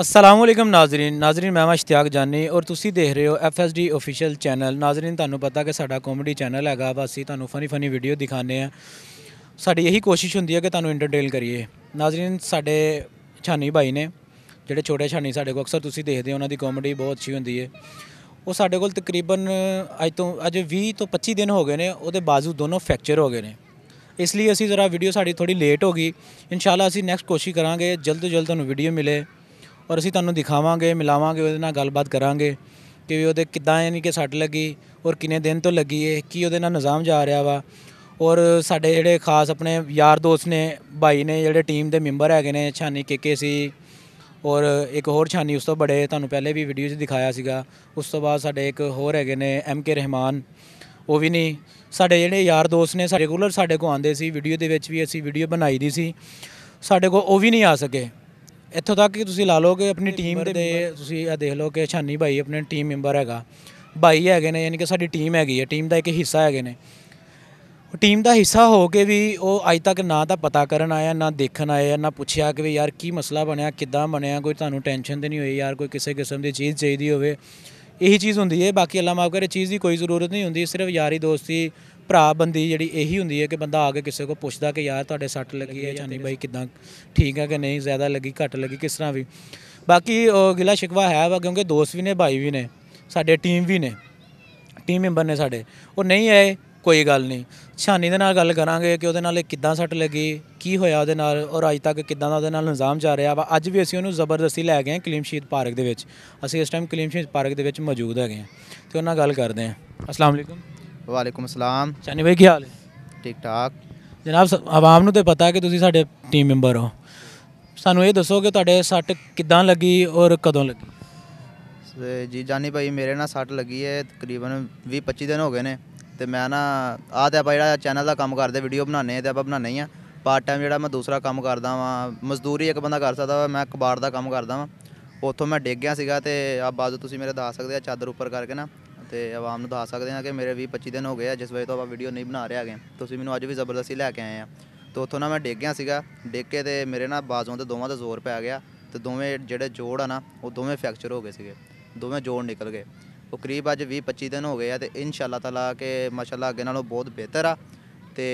ਵਾਲੇਕਮ ਨਾਜ਼ਰੀਨ ਨਾਜ਼ਰੀਨ ਮੈਂ ਹਾਂ ਇਸ਼ਤਿਆਕ ਜਾਨੀ ਔਰ ਤੁਸੀਂ ਦੇਖ ਰਹੇ ਹੋ ਡੀ ਅਫੀਸ਼ੀਅਲ ਚੈਨਲ ਨਾਜ਼ਰੀਨ ਤੁਹਾਨੂੰ ਪਤਾ ਕਿ ਸਾਡਾ ਕਾਮੇਡੀ ਚੈਨਲ ਹੈਗਾ ਅਸੀਂ ਤੁਹਾਨੂੰ ਫਨੀ ਫਨੀ ਵੀਡੀਓ ਦਿਖਾਣੇ ਆ ਸਾਡੀ ਇਹੀ ਕੋਸ਼ਿਸ਼ ਹੁੰਦੀ ਹੈ ਕਿ ਤੁਹਾਨੂੰ ਐਂਟਰਟੇਨ ਕਰੀਏ ਨਾਜ਼ਰੀਨ ਸਾਡੇ ਛਾਨੀ ਭਾਈ ਨੇ ਜਿਹੜੇ ਛੋਟੇ ਛਾਨੀ ਸਾਡੇ ਕੋਲ ਅਕਸਰ ਤੁਸੀਂ ਦੇਖਦੇ ਹੋ ਉਹਨਾਂ ਦੀ ਕਾਮੇਡੀ ਬਹੁਤ ਅੱਛੀ ਹੁੰਦੀ ਹੈ ਉਹ ਸਾਡੇ ਕੋਲ ਤਕਰੀਬਨ ਅੱਜ ਤੋਂ ਅੱਜ 20 ਤੋਂ 25 ਦਿਨ ਹੋ ਗਏ ਨੇ ਉਹਦੇ ਬਾਜ਼ੂ ਦੋਨੋਂ ਫ੍ਰੈਕਚਰ ਹੋ ਗਏ ਨੇ ਇਸ ਲਈ ਅਸੀਂ ਜ਼ਰਾ ਵੀਡੀਓ ਸਾਡੀ ਥੋੜੀ ਲੇਟ ਹੋ ਗਈ ਇਨਸ਼ਾਅੱਲਾ ਅਸੀਂ ਨੈਕਸਟ ਕੋਸ਼ਿਸ਼ ਕਰਾਂਗੇ ਜਲਦ ਤੋਂ ਜਲਦ ਤੁਹਾਨੂੰ ਵੀਡੀਓ ਮਿਲੇ ਔਰ ਅਸੀਂ ਤੁਹਾਨੂੰ ਦਿਖਾਵਾਂਗੇ ਮਿਲਾਵਾਂਗੇ ਉਹਦੇ ਨਾਲ ਗੱਲਬਾਤ ਕਰਾਂਗੇ ਕਿ ਵੀ ਉਹਦੇ ਕਿੱਦਾਂ ਯਾਨੀ ਕਿ ਸੱਟ ਲੱਗੀ ਔਰ ਕਿੰਨੇ ਦਿਨ ਤੋਂ ਲੱਗੀ ਏ ਕੀ ਉਹਦੇ ਨਾਲ ਨਿਜ਼ਾਮ ਜਾ ਰਿਹਾ ਵਾ ਔਰ ਸਾਡੇ ਜਿਹੜੇ ਖਾਸ ਆਪਣੇ ਯਾਰ ਦੋਸਤ ਨੇ ਭਾਈ ਨੇ ਜਿਹੜੇ ਟੀਮ ਦੇ ਮੈਂਬਰ ਹੈਗੇ ਨੇ ਛਾਨੀ ਕੇਕੇ ਸੀ ਔਰ ਇੱਕ ਹੋਰ ਛਾਨੀ ਉਸ ਤੋਂ ਬੜੇ ਤੁਹਾਨੂੰ ਪਹਿਲੇ ਵੀ ਵੀਡੀਓ 'ਚ ਦਿਖਾਇਆ ਸੀਗਾ ਉਸ ਤੋਂ ਬਾਅਦ ਸਾਡੇ ਇੱਕ ਹੋਰ ਹੈਗੇ ਨੇ ਐਮ ਕੇ ਰਹਿਮਾਨ ਉਹ ਵੀ ਨਹੀਂ ਸਾਡੇ ਜਿਹੜੇ ਯਾਰ ਦੋਸਤ ਨੇ ਸਾਡੇ ਰੈਗੂਲਰ ਸਾਡੇ ਕੋ ਆਉਂਦੇ ਸੀ ਵੀਡੀਓ ਦੇ ਵਿੱਚ ਵੀ ਅਸੀਂ ਵੀਡੀਓ ਬਣਾਈ ਦੀ ਸੀ ਸਾਡੇ ਕੋ ਉਹ ਵੀ ਨਹੀਂ ਆ ਸਕੇ ਇੱਥੋਂ ਤੱਕ ਕਿ ਤੁਸੀਂ ਲਾ ਲੋਗੇ ਆਪਣੀ ਟੀਮ ਦੇ ਤੁਸੀਂ ਇਹ ਦੇਖ ਲਓ ਕਿ ਛਾਨੀ ਭਾਈ ਆਪਣੇ ਟੀਮ ਮੈਂਬਰ ਹੈਗਾ ਭਾਈ ਹੈਗੇ ਨੇ ਯਾਨੀ ਕਿ ਸਾਡੀ ਟੀਮ ਹੈਗੀ ਹੈ ਟੀਮ ਦਾ ਇੱਕ ਹਿੱਸਾ ਹੈਗੇ ਨੇ ਉਹ ਟੀਮ ਦਾ ਹਿੱਸਾ ਹੋ ਕੇ ਵੀ ਉਹ ਅੱਜ ਤੱਕ ਨਾ ਤਾਂ ਪਤਾ ਕਰਨ ਆਇਆ ਨਾ ਦੇਖਣ ਆਇਆ ਨਾ ਪੁੱਛਿਆ ਕਿ ਵੀ ਯਾਰ ਕੀ ਮਸਲਾ ਬਣਿਆ ਕਿੱਦਾਂ ਬਣਿਆ ਕੋਈ ਤੁਹਾਨੂੰ ਟੈਨਸ਼ਨ ਤੇ ਨਹੀਂ ਹੋਈ ਯਾਰ ਕੋਈ ਕਿਸੇ ਕਿਸਮ ਦੀ ਚੀਜ਼ ਚਾਹੀਦੀ ਹੋਵੇ ਇਹੀ ਚੀਜ਼ ਹੁੰਦੀ ਹੈ ਬਾਕੀ ਅੱਲਾ ਮਾਫ ਕਰੇ ਚੀਜ਼ ਦੀ ਕੋਈ ਜ਼ਰੂਰਤ ਨਹੀਂ ਹੁੰਦੀ ਸਿਰਫ ਯਾਰੀ ਦੋਸਤੀ ਭਰਾ ਬੰਦੀ ਜਿਹੜੀ ਇਹੀ ਹੁੰਦੀ ਹੈ ਕਿ ਬੰਦਾ ਆ ਕੇ ਕਿਸੇ ਕੋ ਪੁੱਛਦਾ ਕਿ ਯਾਰ ਤੁਹਾਡੇ ਸੱਟ ਲੱਗੀ ਹੈ ਜਾਂ ਨਹੀਂ ਬਾਈ ਕਿਦਾਂ ਠੀਕ ਹੈ ਕਿ ਨਹੀਂ ਜ਼ਿਆਦਾ ਲੱਗੀ ਘੱਟ ਲੱਗੀ ਕਿਸ ਤਰ੍ਹਾਂ ਵੀ ਬਾਕੀ ਉਹ ਗਿਲਾ ਸ਼ਿਕਵਾ ਹੈ ਵਾ ਕਿਉਂਕਿ ਦੋਸਤ ਵੀ ਨੇ ਭਾਈ ਵੀ ਨੇ ਸਾਡੇ ਟੀਮ ਵੀ ਨੇ ਟੀਮ ਮੈਂਬਰ ਨੇ ਸਾਡੇ ਉਹ ਨਹੀਂ ਆਏ ਕੋਈ ਗੱਲ ਨਹੀਂ ਛਾਨੀ ਦੇ ਨਾਲ ਗੱਲ ਕਰਾਂਗੇ ਕਿ ਉਹਦੇ ਨਾਲ ਕਿੱਦਾਂ ਸੱਟ ਲੱਗੀ ਕੀ ਹੋਇਆ ਉਹਦੇ ਨਾਲ ਔਰ ਅੱਜ ਤੱਕ ਕਿੱਦਾਂ ਦਾ ਉਹਦੇ ਨਾਲ ਨਿਜ਼ਾਮ ਚੱਲ ਰਿਹਾ ਵਾ ਅੱਜ ਵੀ ਅਸੀਂ ਉਹਨੂੰ ਜ਼ਬਰਦਸਤੀ ਲੈ ਗਏ ਹਾਂ ਕਲੀਮ ਸ਼ਹੀਦ ਪਾਰਕ ਦੇ ਵਿੱਚ ਅਸੀਂ ਇਸ ਟਾਈਮ ਕਲੀਮ ਸ਼ਹੀਦ ਪਾਰਕ ਦੇ ਵਿੱਚ ਮੌਜੂਦ ਹੈਗੇ ਹਾਂ ਤੇ ਉਹਨਾਂ ਨਾਲ ਗੱਲ ਕਰਦੇ ਹਾਂ ਅਸਲਾਮ ਅਲੈਕੁਮ ਵਾਲੇਕੁਮ ਅਸਲਾਮ ਚਾਨੀ ਭਾਈ ਕੀ ਹਾਲ ਹੈ ਠੀਕ ਠਾਕ ਜਨਾਬ ਆਵਾਮ ਨੂੰ ਤੇ ਪਤਾ ਹੈ ਕਿ ਤੁਸੀਂ ਸਾਡੇ ਟੀਮ ਮੈਂਬਰ ਹੋ ਸਾਨੂੰ ਇਹ ਦੱਸੋ ਕਿ ਤੁਹਾਡੇ ਸੱਟ ਕਿੱਦਾਂ ਲੱਗੀ ਔਰ ਕਦੋਂ ਲੱਗੀ ਜੀ ਜਾਨੀ ਭਾਈ ਮੇਰੇ ਨਾਲ ਸੱਟ ਲੱਗੀ ਹੈ ਤਕਰੀਬਨ 20 25 ਦਿਨ ਹੋ ਗਏ ਨੇ ਤੇ ਮੈਂ ਨਾ ਆਹ ਤੇ ਆਪਾਂ ਜਿਹੜਾ ਚੈਨਲ ਦਾ ਕੰਮ ਕਰਦੇ ਵੀਡੀਓ ਬਣਾਉਂਦੇ ਆ ਤੇ ਆਪਾਂ ਬਣਾਉਂਦੇ ਆ ਪਾਰਟ ਟਾਈਮ ਜਿਹੜਾ ਮੈਂ ਦੂਸਰਾ ਕੰਮ ਕਰਦਾ ਵਾਂ ਮਜ਼ਦੂਰੀ ਇੱਕ ਬੰਦਾ ਕਰ ਸਕਦਾ ਵਾ ਮੈਂ ਕਬਾੜ ਦਾ ਕੰਮ ਕਰਦਾ ਵਾਂ ਉੱਥੋਂ ਮੈਂ ਡਿੱਗ ਗਿਆ ਸੀਗਾ ਤੇ ਆ ਬਾਜ਼ੂ ਤੁਸੀਂ ਮੇਰੇ ਦੱਸ ਸਕਦੇ ਆ ਚਾਦਰ ਉੱਪਰ ਕਰਕੇ ਨਾ ਤੇ ਆਵਾਮ ਨੂੰ ਦੱਸ ਸਕਦੇ ਆ ਕਿ ਮੇਰੇ 20 25 ਦਿਨ ਹੋ ਗਏ ਆ ਜਿਸ ਵਜ੍ਹਾ ਤੋਂ ਆਪਾਂ ਵੀਡੀਓ ਨਹੀਂ ਬਣਾ ਰਹੇ ਹੈਗੇ ਤੁਸੀਂ ਮੈਨੂੰ ਅੱਜ ਵੀ ਜ਼ਬਰਦਸਤੀ ਲੈ ਕੇ ਆਏ ਆ ਤੇ ਉੱਥੋਂ ਨਾ ਮੈਂ ਡਿੱਗ ਗਿਆ ਸੀਗਾ ਡਿੱਗ ਕੇ ਤੇ ਮੇਰੇ ਨਾਲ ਬਾਜ਼ੂਆਂ ਤੇ ਦੋਵਾਂ ਦਾ ਜ਼ੋਰ ਪੈ ਗਿਆ ਤੇ ਦੋਵੇਂ ਜਿਹੜੇ ਜੋੜ ਆ ਨਾ ਉਹ ਦੋਵੇਂ ਫ੍ਰੈਕਚਰ ਹੋ ਗਏ ਸੀਗੇ ਦੋਵੇਂ ਜੋੜ ਨਿਕਲ ਗਏ ਉਹ ਕਰੀਬ ਅੱਜ 20 25 ਦਿਨ ਹੋ ਗਏ ਆ ਤੇ ਅੱਲਾਹ ਤਾਲਾ ਕਿ ਅੱਲਾਹ ਅੱਗੇ ਨਾਲੋਂ ਬਹੁਤ ਬਿਹਤਰ ਆ ਤੇ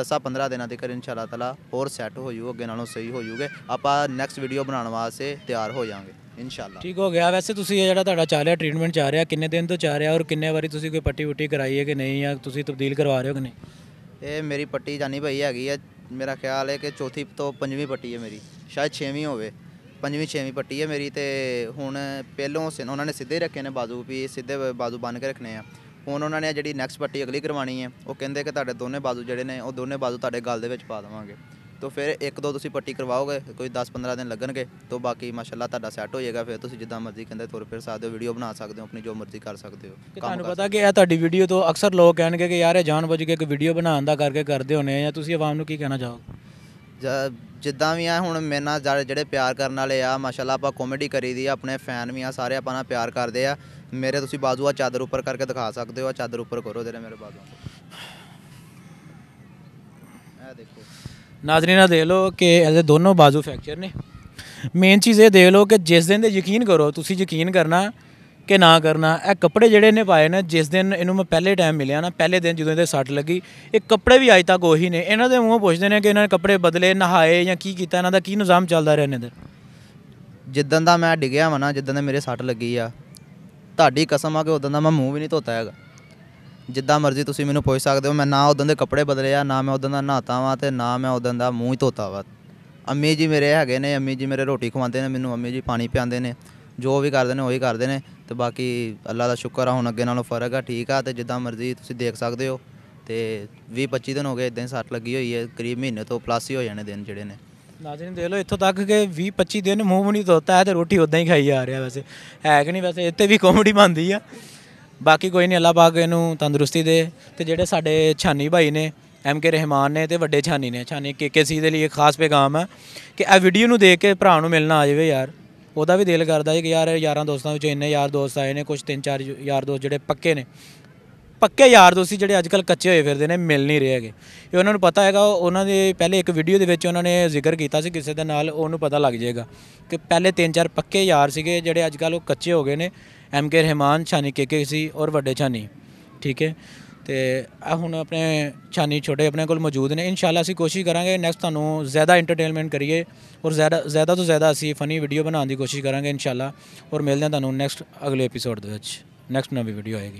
10-15 ਦਿਨਾਂ ਤੱਕ ਅੱਲਾਹ ਤਾਲਾ ਹੋਰ ਸੈੱਟ ਹੋ ਜੂ ਅੱਗੇ ਨਾਲੋਂ ਸਹੀ ਹੋ ਜੂਗੇ ਆਪਾਂ ਨੈਕਸਟ ਵੀਡੀਓ ਬਣਾਉਣ ਵਾਸਤੇ ਤਿਆਰ ਹੋ ਜਾਾਂਗੇ ਇਨਸ਼ਾ ਅੱਲਾਹ ਠੀਕ ਹੋ ਗਿਆ ਵੈਸੇ ਤੁਸੀਂ ਇਹ ਜਿਹੜਾ ਤੁਹਾਡਾ ਚੱਲ ਰਿਹਾ ਟ੍ਰੀਟਮੈਂਟ ਚੱਲ ਰਿਹਾ ਕਿੰਨੇ ਦਿਨ ਤੋਂ ਚੱਲ ਰਿਹਾ ਔਰ ਕਿੰਨੇ ਵਾਰੀ ਤੁਸੀਂ ਕੋਈ ਪੱਟੀ ਉੱਟੀ ਕਰਾਈ ਹੈ ਕਿ ਨਹੀਂ ਜਾਂ ਤੁਸੀਂ ਤਬਦੀਲ ਕਰਵਾ ਰਹੇ ਹੋ ਕਿ ਨਹੀਂ ਇਹ ਮੇਰੀ ਪੱਟੀ ਜਾਨੀ ਭਾਈ ਹੈਗੀ ਹੈ ਮੇਰਾ ਖਿਆਲ ਹੈ ਕਿ ਚੌਥੀ ਤੋਂ ਪੰਜਵੀਂ ਪੱਟੀ ਹੈ ਮੇਰੀ ਸ਼ਾਇਦ ਛੇਵੀਂ ਹੋਵੇ ਪੰਜਵੀਂ ਛੇਵੀਂ ਪੱਟੀ ਹੈ ਮੇਰੀ ਤੇ ਹੁਣ ਪਹਿਲੋਂ ਉਹਨਾਂ ਨੇ ਸਿੱਧੇ ਰੱਖੇ ਨੇ ਬਾਜ਼ੂ ਵੀ ਸਿੱਧੇ ਬਾਜ਼ੂ ਬੰਨ ਕੇ ਰੱਖਨੇ ਆ ਹੁਣ ਉਹਨਾਂ ਨੇ ਜਿਹੜੀ ਨੈਕਸਟ ਪੱਟੀ ਅਗਲੀ ਕਰਵਾਣੀ ਹੈ ਉਹ ਕਹਿੰਦੇ ਕਿ ਤੁਹਾਡੇ ਦੋਨੇ ਬਾਜ਼ੂ ਜਿਹੜੇ ਨੇ ਉਹ ਦੋਨੇ ਬਾਜ਼ੂ ਤੁਹਾਡੇ ਗਲ ਦੇ ਵਿੱਚ ਪਾ ਦੇਵਾਂਗੇ ਤੋਂ ਫਿਰ ਇੱਕ ਦੋ ਤੁਸੀਂ ਪੱਟੀ ਕਰਵਾਓਗੇ ਕੋਈ 10-15 ਦਿਨ ਲੱਗਣਗੇ ਤੋਂ ਬਾਕੀ ਮਾਸ਼ਾਅੱਲਾ ਤੁਹਾਡਾ ਸੈੱਟ ਹੋ ਜਾਏਗਾ ਫਿਰ ਤੁਸੀਂ ਜਿੱਦਾਂ ਮਰਜ਼ੀ ਕਹਿੰਦੇ ਤੁਰ ਫਿਰ ਸਕਦੇ ਹੋ ਵੀਡੀਓ ਬਣਾ ਸਕਦੇ ਹੋ ਆਪਣੀ ਜੋ ਮਰਜ਼ੀ ਕਰ ਸਕਦੇ ਹੋ ਤੁਹਾਨੂੰ ਪਤਾ ਕਿ ਇਹ ਤੁਹਾਡੀ ਵੀਡੀਓ ਤੋਂ ਅਕਸਰ ਲੋਕ ਕਹਿਣਗੇ ਕਿ ਯਾਰ ਇਹ ਜਾਣ ਬੁੱਝ ਕੇ ਇੱਕ ਵੀਡੀਓ ਬਣਾਉਣ ਦਾ ਕਰਕੇ ਕਰਦੇ ਹੋਣੇ ਆ ਤੁਸੀਂ ਆਵਾਮ ਨੂੰ ਕੀ ਕਹਿਣਾ ਚਾਹੋਗੇ ਜਿੱਦਾਂ ਵੀ ਆ ਹੁਣ ਮੇਰੇ ਨਾਲ ਜਿਹੜੇ ਪਿਆਰ ਕਰਨ ਵਾਲੇ ਆ ਮਾਸ਼ਾਅੱਲਾ ਆਪਾਂ ਕਾਮੇਡੀ ਕਰੀ ਦੀ ਆਪਣੇ ਫੈਨ ਵੀ ਆ ਸਾਰੇ ਆਪਾਂ ਨਾਲ ਪਿਆਰ ਕਰਦੇ ਆ ਮੇਰੇ ਤੁਸੀਂ ਬਾਜ਼ੂ ਆ ਚਾਦਰ ਉੱਪਰ ਕਰਕੇ ਦਿਖਾ ਸਕਦੇ ਹੋ ਆ ਚਾਦਰ ਉੱਪਰ ਕਰੋ ਜਿਹੜੇ ਮੇਰੇ ਬਾਜ਼ੂ ਇਹ ਦੇਖੋ ਨਾਜ਼ਰੀਨਾ ਦੇਖ ਲਓ ਕਿ ਇਹਦੇ ਦੋਨੋਂ ਬਾਜ਼ੂ ਫੈਕਚਰ ਨੇ ਮੇਨ ਚੀਜ਼ ਇਹ ਦੇਖ ਲਓ ਕਿ ਜਿਸ ਦਿਨ ਦੇ ਯਕੀਨ ਕਰੋ ਤੁਸੀਂ ਯਕੀਨ ਕਰਨਾ ਕਿ ਨਾ ਕਰਨਾ ਇਹ ਕੱਪੜੇ ਜਿਹੜੇ ਨੇ ਪਾਏ ਨੇ ਜਿਸ ਦਿਨ ਇਹਨੂੰ ਮੈਂ ਪਹਿਲੇ ਟਾਈਮ ਮਿਲਿਆ ਨਾ ਪਹਿਲੇ ਦਿਨ ਜਦੋਂ ਇਹਦੇ ਸੱਟ ਲੱਗੀ ਇਹ ਕੱਪੜੇ ਵੀ ਅੱਜ ਤੱਕ ਉਹੀ ਨੇ ਇਹਨਾਂ ਦੇ ਮੂੰਹੋਂ ਪੁੱਛਦੇ ਨੇ ਕਿ ਇਹਨਾਂ ਨੇ ਕੱਪੜੇ ਬਦਲੇ ਨਹਾਏ ਜਾਂ ਕੀ ਕੀਤਾ ਇਹਨਾਂ ਦਾ ਕੀ ਨਿਜ਼ਾਮ ਚੱਲਦਾ ਰਿਹਾ ਨੇ ਦਾ ਜਿੱਦਾਂ ਦਾ ਮੈਂ ਡਿੱਗਿਆ ਵਾ ਨਾ ਜਿੱਦਾਂ ਦਾ ਮੇਰੇ ਸੱਟ ਲੱਗੀ ਆ ਤੁਹਾਡੀ ਕਸਮ ਆ ਕਿ ਉਦੋਂ ਦਾ ਮੈਂ ਮੂੰਹ ਵੀ ਨਹੀਂ ਧੋਤਾ ਹੈਗਾ ਜਿੱਦਾਂ ਮਰਜ਼ੀ ਤੁਸੀਂ ਮੈਨੂੰ ਪੁੱਛ ਸਕਦੇ ਹੋ ਮੈਂ ਨਾ ਉਦੋਂ ਦੇ ਕੱਪੜੇ ਬਦਲੇ ਆ ਨਾ ਮੈਂ ਉਦੋਂ ਦਾ ਨਹਾਤਾ ਵਾਂ ਤੇ ਨਾ ਮੈਂ ਉਦੋਂ ਦਾ ਮੂੰਹ ਹੀ ਧੋਤਾ ਵਾ ਅੰਮੀ ਜੀ ਮੇਰੇ ਹੈਗੇ ਨੇ ਅੰਮੀ ਜੀ ਮੇਰੇ ਰੋਟੀ ਖਵਾਉਂਦੇ ਨੇ ਮੈਨੂੰ ਅੰਮੀ ਜੀ ਪਾਣੀ ਪਿਆਉਂਦੇ ਨੇ ਜੋ ਵੀ ਕਰਦੇ ਨੇ ਉਹੀ ਕਰਦੇ ਨੇ ਤੇ ਬਾਕੀ ਅੱਲਾ ਦਾ ਸ਼ੁਕਰ ਆ ਹੁਣ ਅੱਗੇ ਨਾਲੋਂ ਫਰਕ ਆ ਠੀਕ ਆ ਤੇ ਜਿੱਦਾਂ ਮਰਜ਼ੀ ਤੁਸੀਂ ਦੇਖ ਸਕਦੇ ਹੋ ਤੇ 20 25 ਦਿਨ ਹੋ ਗਏ ਇਦਾਂ ਹੀ ਸੱਟ ਲੱਗੀ ਹੋਈ ਹੈ ਕਰੀਬ ਮਹੀਨੇ ਤੋਂ ਪਲੱਸ ਹੀ ਹੋ ਜਾਣੇ ਦਿਨ ਜਿਹੜੇ ਨੇ ਨਾਜ਼ਰੀਨ ਦੇਖ ਲਓ ਇੱਥੋਂ ਤੱਕ ਕਿ 20 25 ਦਿਨ ਮੂੰਹ ਵੀ ਨਹੀਂ ਧੋਤਾ ਹੈ ਤੇ ਰੋਟੀ ਉਦਾਂ ਹੀ ਖਾਈ ਜਾ ਰਿਹਾ ਵੈਸੇ ਹੈ ਕਿ ਨਹੀਂ ਵੈਸੇ ਇੱਥੇ ਵੀ ਕਾਮੇਡੀ ਬਣਦੀ ਆ ਬਾਕੀ ਕੋਈ ਨਹੀਂ ਅੱਲਾ ਪਾਕ ਇਹਨੂੰ ਤੰਦਰੁਸਤੀ ਦੇ ਤੇ ਜਿਹੜੇ ਸਾਡੇ ਛਾਨੀ ਭਾਈ ਨੇ ਐਮ ਕੇ ਰਹਿਮਾਨ ਨੇ ਤੇ ਵੱਡੇ ਛਾਨੀ ਨੇ ਛਾਨੀ ਕੇ ਕੇ ਸੀ ਦੇ ਲਈ ਖਾਸ ਪੇਗਾਮ ਹੈ ਕਿ ਇਹ ਵੀਡੀਓ ਨੂੰ ਦੇਖ ਕੇ ਭਰਾ ਨੂੰ ਮਿਲਣਾ ਆ ਜਾਵੇ ਯਾਰ ਉਹਦਾ ਵੀ ਦਿਲ ਕਰਦਾ ਹੈ ਕਿ ਯਾਰ ਯਾਰਾਂ ਦੋਸਤਾਂ ਵਿੱਚੋਂ ਇੰਨੇ ਯਾਰ ਦੋਸਤ ਆਏ ਨੇ ਕੁਝ ਤਿੰਨ ਚਾਰ ਯਾਰ ਦੋਸਤ ਜਿਹੜੇ ਪੱਕੇ ਨੇ ਪੱਕੇ ਯਾਰ ਦੋਸਤ ਜਿਹੜੇ ਅੱਜ ਕੱਲ ਕੱਚੇ ਹੋਏ ਫਿਰਦੇ ਨੇ ਮਿਲ ਨਹੀਂ ਰਹੇ ਹੈਗੇ ਇਹ ਉਹਨਾਂ ਨੂੰ ਪਤਾ ਹੈਗਾ ਉਹਨਾਂ ਦੇ ਪਹਿਲੇ ਇੱਕ ਵੀਡੀਓ ਦੇ ਵਿੱਚ ਉਹਨਾਂ ਨੇ ਜ਼ਿਕਰ ਕੀਤਾ ਸੀ ਕਿਸੇ ਦੇ ਨਾਲ ਉਹਨੂੰ ਪਤਾ ਲੱਗ ਜਾਏਗਾ ਕਿ ਪਹਿਲੇ ਤਿੰਨ ਚਾਰ ਪੱਕੇ ਯਾਰ ਸੀਗੇ ਜਿਹੜੇ ਅੱਜ ਕੱਲ ਉਹ ਕੱਚੇ ਹੋ ਗਏ ਨੇ ਐਮ ਕੇ ਰਹਿਮਾਨ ਛਾਨੀ ਕੇ ਕੇ ਸੀ ਔਰ ਵੱਡੇ ਛਾਨੀ ਠੀਕ ਹੈ ਤੇ ਆ ਹੁਣ ਆਪਣੇ ਛਾਨੀ ਛੋਟੇ ਆਪਣੇ ਕੋਲ ਮੌਜੂਦ ਨੇ ਇਨਸ਼ਾਅੱਲਾ ਅਸੀਂ ਕੋਸ਼ਿਸ਼ ਕਰਾਂਗੇ ਨੈਕਸਟ ਤੁਹਾਨੂੰ ਜ਼ਿਆਦਾ ਐਂਟਰਟੇਨਮੈਂਟ ਕਰੀਏ ਔਰ ਜ਼ਿਆਦਾ ਜ਼ਿਆਦਾ ਤੋਂ ਜ਼ਿਆਦਾ ਅਸੀਂ ਫਨੀ ਵੀਡੀਓ ਬਣਾਉਣ ਦੀ ਕੋਸ਼ਿਸ਼ ਕਰਾਂਗੇ ਇਨਸ਼ਾਅੱਲਾ ਔਰ ਮਿਲਦੇ ਹਾਂ ਤੁਹਾਨੂੰ ਨੈਕਸਟ ਅਗਲੇ ਐਪੀਸੋਡ ਦੇ ਵਿੱਚ ਨੈਕਸਟ ਨਵੀਂ ਵੀਡੀਓ ਆਏਗੀ